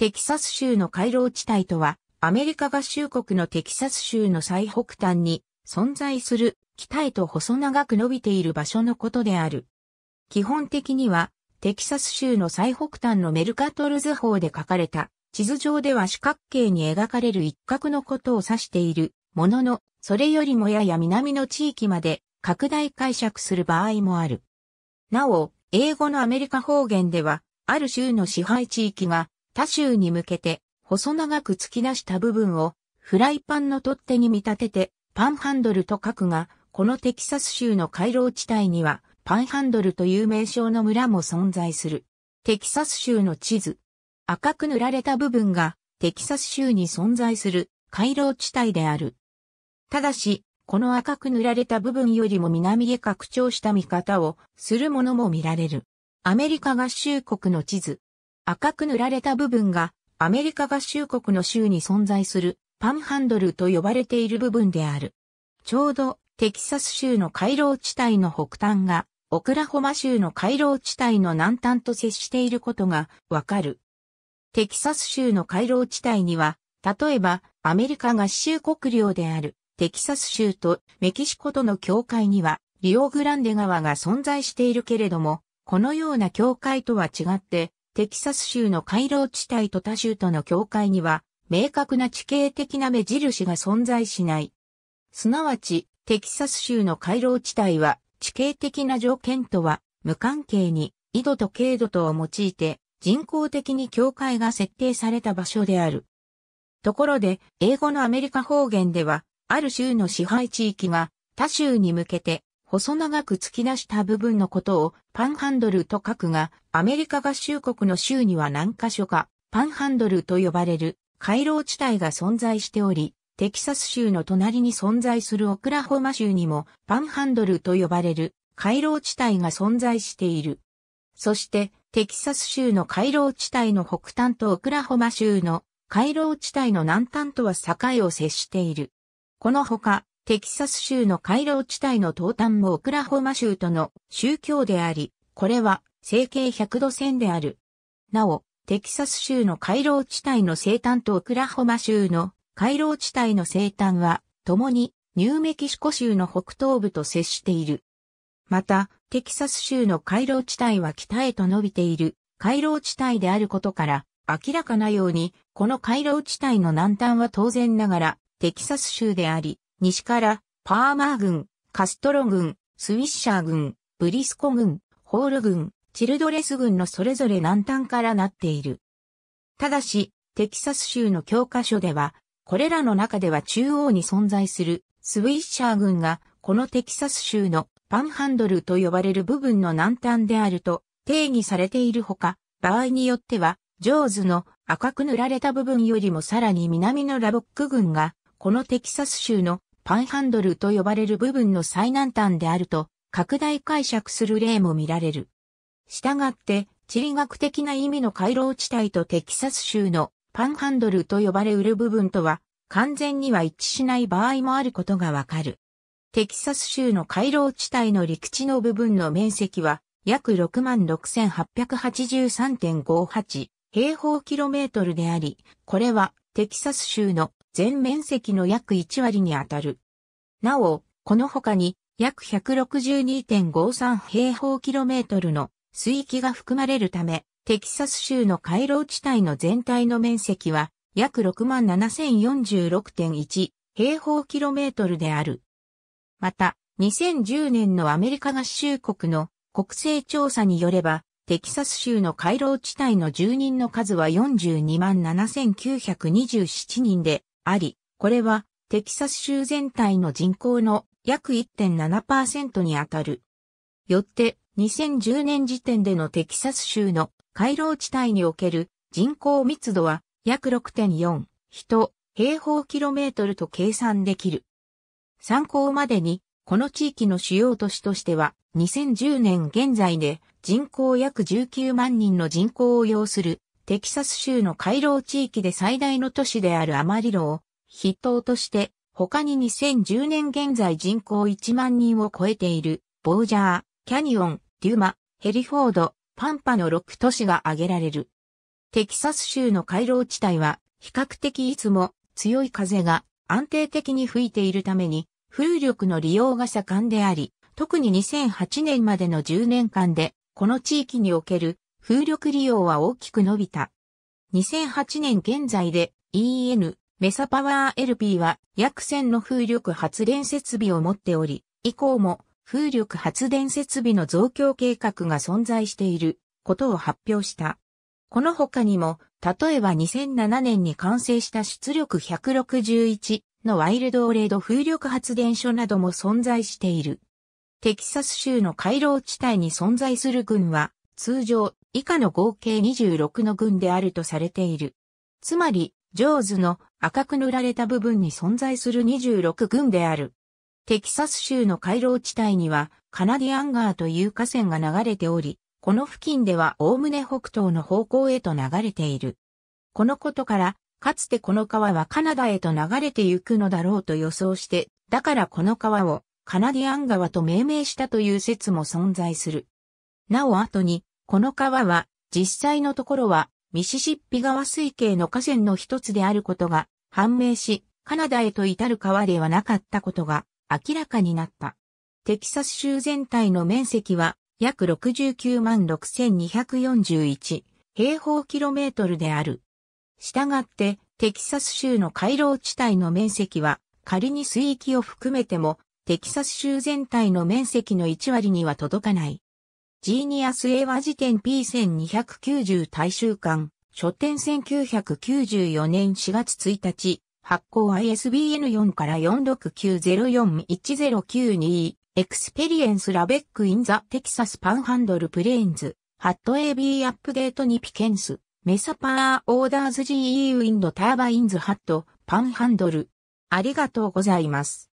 テキサス州の回廊地帯とは、アメリカ合衆国のテキサス州の最北端に存在する北へと細長く伸びている場所のことである。基本的には、テキサス州の最北端のメルカトル図法で書かれた、地図上では四角形に描かれる一角のことを指しているものの、それよりもやや南の地域まで拡大解釈する場合もある。なお、英語のアメリカ方言では、ある州の支配地域が他州に向けて細長く突き出した部分をフライパンの取っ手に見立ててパンハンドルと書くが、このテキサス州の回廊地帯にはパンハンドルという名称の村も存在する。テキサス州の地図。赤く塗られた部分がテキサス州に存在する回廊地帯である。ただし、この赤く塗られた部分よりも南へ拡張した見方をするものも見られる。アメリカ合衆国の地図。赤く塗られた部分がアメリカ合衆国の州に存在するパンハンドルと呼ばれている部分である。ちょうどテキサス州の回廊地帯の北端がオクラホマ州の回廊地帯の南端と接していることがわかる。テキサス州の回廊地帯には、例えばアメリカ合衆国領であるテキサス州とメキシコとの境界にはリオグランデ川が存在しているけれども、このような境界とは違ってテキサス州の回廊地帯と他州との境界には、明確な地形的な目印が存在しない。すなわち、テキサス州の回廊地帯は、地形的な条件とは、無関係に、緯度と経度とを用いて、人工的に境界が設定された場所である。ところで、英語のアメリカ方言では、ある州の支配地域が他州に向けて細長く突き出した部分のことをパンハンドルと書くが、アメリカ合衆国の州には何箇所かパンハンドルと呼ばれる回廊地帯が存在しており、テキサス州の隣に存在するオクラホマ州にもパンハンドルと呼ばれる回廊地帯が存在している。そして、テキサス州の回廊地帯の北端とオクラホマ州の回廊地帯の南端とは境を接している。このほか、テキサス州の回廊地帯の東端もオクラホマ州との宗教であり、これは整形100度線である。なお、テキサス州の回廊地帯の西端とオクラホマ州の回廊地帯の西端は、共にニューメキシコ州の北東部と接している。また、テキサス州の回廊地帯は北へと伸びている回廊地帯であることから、明らかなように、この回廊地帯の南端は当然ながら、テキサス州であり、西から、パーマー軍、カストロ軍、スウィッシャー軍、ブリスコ軍、ホール軍、チルドレス軍のそれぞれ南端からなっている。ただし、テキサス州の教科書では、これらの中では中央に存在するスウィッシャー軍が、このテキサス州のパンハンドルと呼ばれる部分の南端であると定義されているほか、場合によっては、ジョーズの赤く塗られた部分よりもさらに南のラボック軍が、このテキサス州のパンハンドルと呼ばれる部分の最南端であると拡大解釈する例も見られる。したがって、地理学的な意味の回廊地帯とテキサス州のパンハンドルと呼ばれる部分とは完全には一致しない場合もあることがわかる。テキサス州の回廊地帯の陸地の部分の面積は約66,883.58平方キロメートルであり、これはテキサス州の全面積の約1割に当たる。なお、この他に約162.53平方キロメートルの水域が含まれるため、テキサス州の回廊地帯の全体の面積は約67,046.1平方キロメートルである。また、2010年のアメリカ合衆国の国勢調査によれば、テキサス州の回廊地帯の住人の数は42万7927人で、あり、これはテキサス州全体の人口の約1.7%にあたる。よって、2010年時点でのテキサス州の回廊地帯における人口密度は約6.4人平方キロメートルと計算できる。参考までに、この地域の主要都市としては、2010年現在で人口約19万人の人口を要するテキサス州の回廊地域で最大の都市であるアマリロを筆頭として、他に2010年現在人口1万人を超えている、ボージャー、キャニオン、デュマ、ヘリフォード、パンパの6都市が挙げられる。テキサス州の回廊地帯は、比較的いつも強い風が安定的に吹いているために、風力の利用が盛んであり、特に2008年までの10年間で、この地域における風力利用は大きく伸びた。2008年現在で EN メサパワー LP は約1000の風力発電設備を持っており、以降も風力発電設備の増強計画が存在していることを発表した。この他にも、例えば2007年に完成した出力161のワイルドオレード風力発電所なども存在している。テキサス州の回廊地帯に存在する群は、通常以下の合計26の群であるとされている。つまり、ジョーズの赤く塗られた部分に存在する26群である。テキサス州の回廊地帯にはカナディアン川という河川が流れており、この付近ではおおむね北東の方向へと流れている。このことから、かつてこの川はカナダへと流れてゆくのだろうと予想して、だからこの川をカナディアン川と命名したという説も存在する。なお後にこの川は、実際のところは、ミシシッピ川水系の河川の一つであることが判明し、カナダへと至る川ではなかったことが明らかになった。テキサス州全体の面積は約69万6241平方キロメートルである。したがって、テキサス州の回廊地帯の面積は仮に水域を含めてもテキサス州全体の面積の1割には届かない。ジーニアス英和辞典 P1290 大衆館、書店1994年4月1日、発行 ISBN4 から469041092、エクスペリエンスラベックインザテキサスパンハンドルプレーンズ、ハット AB アップデートにピケンス、メサパーオーダーズ GE ウィンドターバインズハット、パンハンドル。ありがとうございます。